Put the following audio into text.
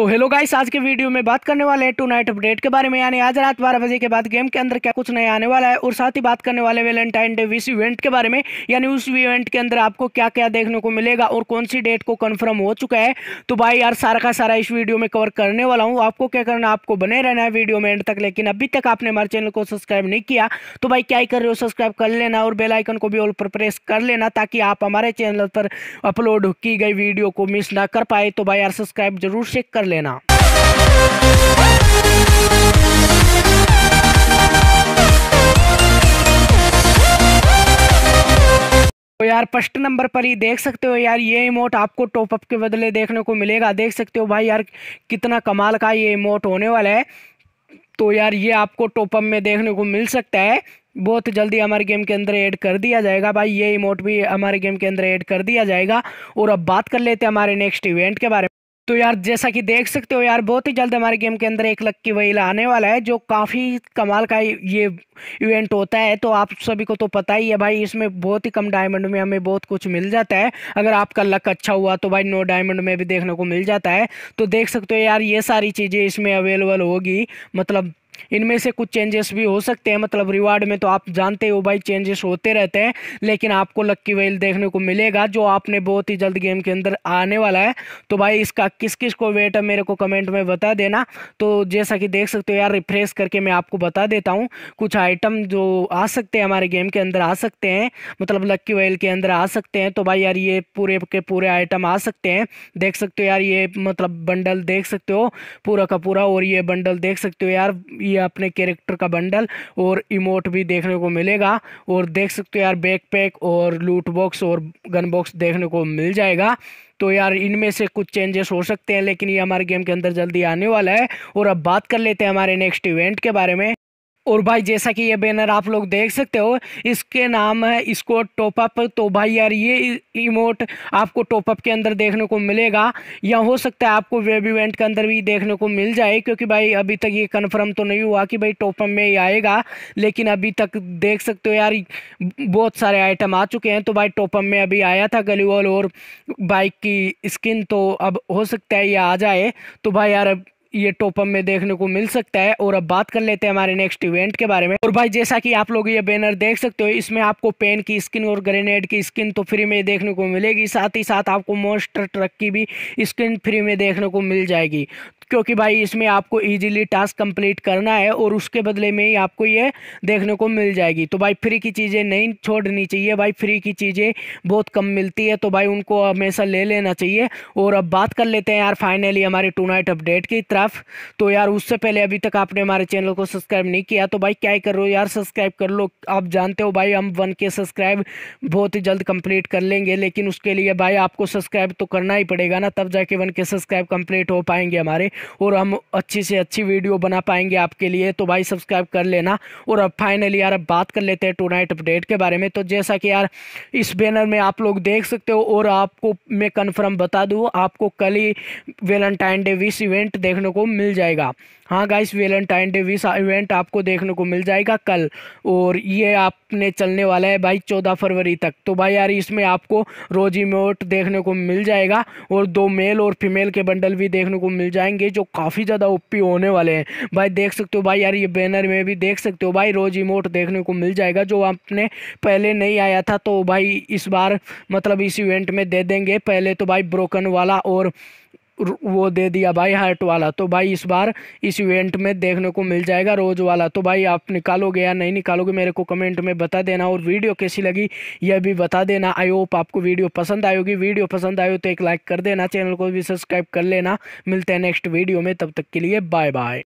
so hello guys आज के video में बात करने वाले हैं टू नाइट अपडेट के बारे में यानी आज रात बारह बजे के बाद गेम के अंदर क्या कुछ नया आने वाला है और साथ ही बात करने वाले वैलेंटाइन डे विश इवेंट के बारे में यानी उस इवेंट के अंदर आपको क्या क्या देखने को मिलेगा और कौन सी डेट को कन्फर्म हो चुका है तो भाई यार सारा का सारा इस वीडियो में कवर करने वाला हूँ आपको क्या करना आपको बने रहना है वीडियो में एंड तक लेकिन अभी तक आपने हमारे चैनल को सब्सक्राइब नहीं किया तो भाई क्या ही कर रहे हो सब्सक्राइब कर लेना और बेलाइकन को भी ऑल पर प्रेस कर लेना ताकि आप हमारे चैनल पर अपलोड की गई वीडियो को मिस ना कर पाए तो भाई यार सब्सक्राइब जरूर से कर लेना तो यार फर्स्ट नंबर पर ही देख सकते हो यार ये इमोट आपको टॉपअप के बदले देखने को मिलेगा देख सकते हो भाई यार कितना कमाल का ये इमोट होने वाला है तो यार ये आपको टॉपअप में देखने को मिल सकता है बहुत जल्दी हमारे गेम के अंदर ऐड कर दिया जाएगा भाई ये इमोट भी हमारे गेम के अंदर ऐड कर दिया जाएगा और अब बात कर लेते हैं हमारे नेक्स्ट इवेंट के बारे में तो यार जैसा कि देख सकते हो यार बहुत ही जल्द हमारे गेम के अंदर एक लक की आने वाला है जो काफ़ी कमाल का ये इवेंट होता है तो आप सभी को तो पता ही है भाई इसमें बहुत ही कम डायमंड में हमें बहुत कुछ मिल जाता है अगर आपका लक अच्छा हुआ तो भाई नो डायमंड में भी देखने को मिल जाता है तो देख सकते हो यार ये सारी चीज़ें इसमें अवेलेबल होगी मतलब इनमें से कुछ चेंजेस भी हो सकते हैं मतलब रिवार्ड में तो आप जानते हो भाई चेंजेस होते रहते हैं लेकिन आपको लक्की वेल देखने को मिलेगा जो आपने बहुत ही जल्द गेम के अंदर आने वाला है तो भाई इसका किस किस को वेट है मेरे को कमेंट में बता देना तो जैसा कि देख सकते हो यार रिफ्रेश करके मैं आपको बता देता हूँ कुछ आइटम जो आ सकते हैं हमारे गेम के अंदर आ सकते हैं मतलब लक्की वेल के अंदर आ सकते हैं तो भाई यार ये पूरे के पूरे आइटम आ सकते हैं देख सकते हो यार ये मतलब बंडल देख सकते हो पूरा का पूरा और ये बंडल देख सकते हो यार ये अपने कैरेक्टर का बंडल और इमोट भी देखने को मिलेगा और देख सकते हो यार बैकपैक और लूट बॉक्स और गन बॉक्स देखने को मिल जाएगा तो यार इनमें से कुछ चेंजेस हो सकते हैं लेकिन ये हमारे गेम के अंदर जल्दी आने वाला है और अब बात कर लेते हैं हमारे नेक्स्ट इवेंट के बारे में और भाई जैसा कि ये बैनर आप लोग देख सकते हो इसके नाम है इसको टॉपअप तो भाई यार ये इमोट आपको टॉपअप के अंदर देखने को मिलेगा या हो सकता है आपको वेब इवेंट के अंदर भी देखने को मिल जाए क्योंकि भाई अभी तक ये कन्फर्म तो नहीं हुआ कि भाई टॉपअप में ही आएगा लेकिन अभी तक देख सकते हो यार बहुत सारे आइटम आ चुके हैं तो भाई टॉपअप में अभी आया था गली और बाइक की स्किन तो अब हो सकता है ये आ जाए तो भाई यार ये टोपम में देखने को मिल सकता है और अब बात कर लेते हैं हमारे नेक्स्ट इवेंट के बारे में और भाई जैसा कि आप लोग ये बैनर देख सकते हो इसमें आपको पेन की स्किन और ग्रेनेड की स्किन तो फ्री में देखने को मिलेगी साथ ही साथ आपको मोस्टर ट्रक की भी स्किन फ्री में देखने को मिल जाएगी क्योंकि भाई इसमें आपको इजीली टास्क कंप्लीट करना है और उसके बदले में ही आपको ये देखने को मिल जाएगी तो भाई फ्री की चीज़ें नहीं छोड़नी चाहिए भाई फ्री की चीज़ें बहुत कम मिलती है तो भाई उनको हमेशा ले लेना चाहिए और अब बात कर लेते हैं यार फाइनली हमारी टू अपडेट की तरफ तो यार उससे पहले अभी तक आपने हमारे चैनल को सब्सक्राइब नहीं किया तो भाई क्या करो कर रहे हो यार सब्सक्राइब कर लो आप जानते हो भाई हम वन के सब्सक्राइब बहुत ही जल्द कंप्लीट कर लेंगे लेकिन उसके लिए भाई आपको सब्सक्राइब तो करना ही पड़ेगा ना तब जाके वन के सब्सक्राइब कंप्लीट हो पाएंगे हमारे और हम अच्छी से अच्छी वीडियो बना पाएंगे आपके लिए तो भाई सब्सक्राइब कर लेना और अब फाइनली यार अब बात कर लेते हैं टू नाइट अपडेट के बारे में तो जैसा कि यार इस बैनर में आप लोग देख सकते हो और आपको मैं कन्फर्म बता दूँ आपको कल ही वेलेंटाइन डे विश इवेंट देखने देखने को मिल जाएगा हाँ guys Valentine day wish event आपको देखने को मिल जाएगा कल और ये आपने चलने वाला है भाई चौदह फरवरी तक तो भाई यार इसमें आपको रोजी मोट देखने को मिल जाएगा और दो मेल और फीमेल के बंडल भी देखने को मिल जाएंगे जो काफ़ी ज़्यादा ओपी होने वाले हैं भाई देख सकते हो भाई यार ये बैनर में भी देख सकते हो भाई रोजी मोट देखने को मिल जाएगा जो आपने पहले नहीं आया था तो भाई इस बार मतलब इस इवेंट में दे देंगे पहले तो भाई ब्रोकन वाला और वो दे दिया भाई हार्ट वाला तो भाई इस बार इस इवेंट में देखने को मिल जाएगा रोज़ वाला तो भाई आप निकालोगे या नहीं निकालोगे मेरे को कमेंट में बता देना और वीडियो कैसी लगी यह भी बता देना आई होप आपको वीडियो पसंद आएगी वीडियो पसंद आयो तो एक लाइक कर देना चैनल को भी सब्सक्राइब कर लेना मिलते हैं नेक्स्ट वीडियो में तब तक के लिए बाय बाय